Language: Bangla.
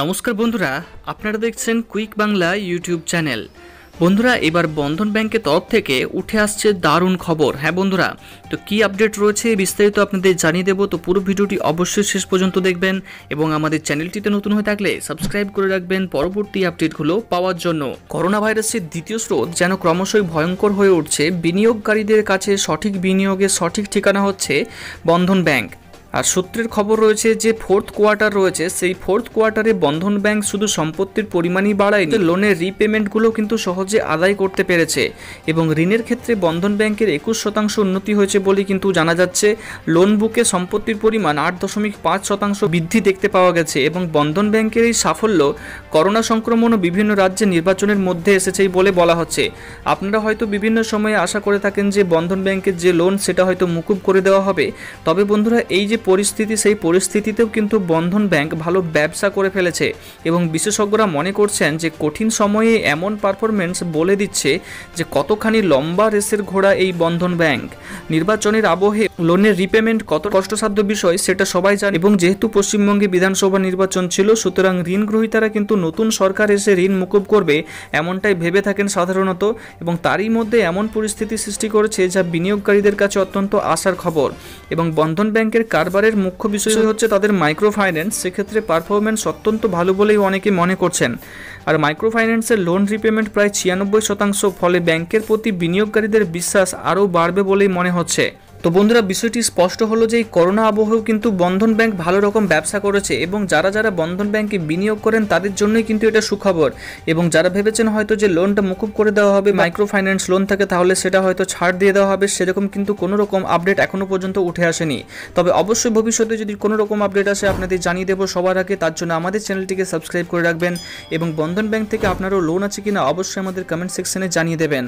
নমস্কার বন্ধুরা আপনারা দেখছেন কুইক বাংলা ইউটিউব চ্যানেল বন্ধুরা এবার বন্ধন ব্যাংকের তরফ থেকে উঠে আসছে দারুণ খবর হ্যাঁ বন্ধুরা তো কি আপডেট রয়েছে বিস্তারিত আপনাদের জানিয়ে দেবো তো পুরো ভিডিওটি অবশ্যই শেষ পর্যন্ত দেখবেন এবং আমাদের চ্যানেলটিতে নতুন হয়ে থাকলে সাবস্ক্রাইব করে রাখবেন পরবর্তী আপডেটগুলো পাওয়ার জন্য করোনা ভাইরাসের দ্বিতীয় স্রোত যেন ক্রমশই ভয়ঙ্কর হয়ে উঠছে বিনিয়োগকারীদের কাছে সঠিক বিনিয়োগের সঠিক ঠিকানা হচ্ছে বন্ধন ব্যাংক আর সূত্রের খবর রয়েছে যে ফোর্থ কোয়ার্টার রয়েছে সেই ফোর্থ কোয়ার্টারে বন্ধন ব্যাংক শুধু সম্পত্তির পরিমাণই বাড়ায়নি লোনের রিপেমেন্টগুলো কিন্তু সহজে আদায় করতে পেরেছে এবং ঋণের ক্ষেত্রে বন্ধন ব্যাংকের একুশ শতাংশ উন্নতি হয়েছে বলে কিন্তু জানা যাচ্ছে লোন বুকে সম্পত্তির পরিমাণ আট দশমিক পাঁচ শতাংশ বৃদ্ধি দেখতে পাওয়া গেছে এবং বন্ধন ব্যাংকের এই সাফল্য করোনা সংক্রমণ ও বিভিন্ন রাজ্যে নির্বাচনের মধ্যে এসেছে বলে বলা হচ্ছে আপনারা হয়তো বিভিন্ন সময়ে আশা করে থাকেন যে বন্ধন ব্যাংকের যে লোন সেটা হয়তো মুকুব করে দেওয়া হবে তবে বন্ধুরা এই যে পরিস্থিতি সেই পরিস্থিতিতেও কিন্তু বন্ধন ব্যাংক ভালো ব্যবসা করে ফেলেছে এবং বিশেষজ্ঞরা মনে করছেন যে কঠিন সময়ে এমন পারফরমেন্স বলে দিচ্ছে যে কতখানি লম্বা রেসের ঘোড়া এই বন্ধন ব্যাংক নির্বাচনের আবহে লোনের রিপেমেন্ট কত কষ্টসাধ্য বিষয় সেটা সবাই জানে এবং যেহেতু পশ্চিমবঙ্গে বিধানসভা নির্বাচন ছিল সুতরাং ঋণ গ্রহীতারা কিন্তু নতুন সরকার এসে ঋণ মুকুব করবে এমনটাই ভেবে থাকেন সাধারণত এবং তারই মধ্যে এমন পরিস্থিতি সৃষ্টি করেছে যা বিনিয়োগকারীদের কাছে অত্যন্ত আশার খবর এবং বন্ধন ব্যাংকের কার এবারের মুখ্য বিষয় হচ্ছে তাদের মাইক্রো ফাইন্যান্স সেক্ষেত্রে পারফরমেন্স অত্যন্ত ভালো বলেই অনেকে মনে করছেন আর মাইক্রো ফাইন্যান্সের লোন রিপেমেন্ট প্রায় ছিয়ানব্বই শতাংশ ফলে ব্যাংকের প্রতি বিনিয়োগকারীদের বিশ্বাস আরও বাড়বে বলেই মনে হচ্ছে তো বন্ধুরা বিষয়টি স্পষ্ট হলো যে এই করোনা আবহেও কিন্তু বন্ধন ব্যাংক ভালো রকম ব্যবসা করেছে এবং যারা যারা বন্ধন ব্যাংকে বিনিয়োগ করেন তাদের জন্যই কিন্তু এটা সুখবর এবং যারা ভেবেছেন হয়তো যে লোনটা মুকুব করে দেওয়া হবে মাইক্রো ফাইন্যান্স লোন থাকে তাহলে সেটা হয়তো ছাড় দিয়ে দেওয়া হবে সেরকম কিন্তু কোনো রকম আপডেট এখনও পর্যন্ত উঠে আসেনি তবে অবশ্যই ভবিষ্যতে যদি কোনো রকম আপডেট আসে আপনাদের জানিয়ে দেবো সবার আগে তার জন্য আমাদের চ্যানেলটিকে সাবস্ক্রাইব করে রাখবেন এবং বন্ধন ব্যাংক থেকে আপনারও লোন আছে কিনা অবশ্যই আমাদের কমেন্ট সেকশনে জানিয়ে দেবেন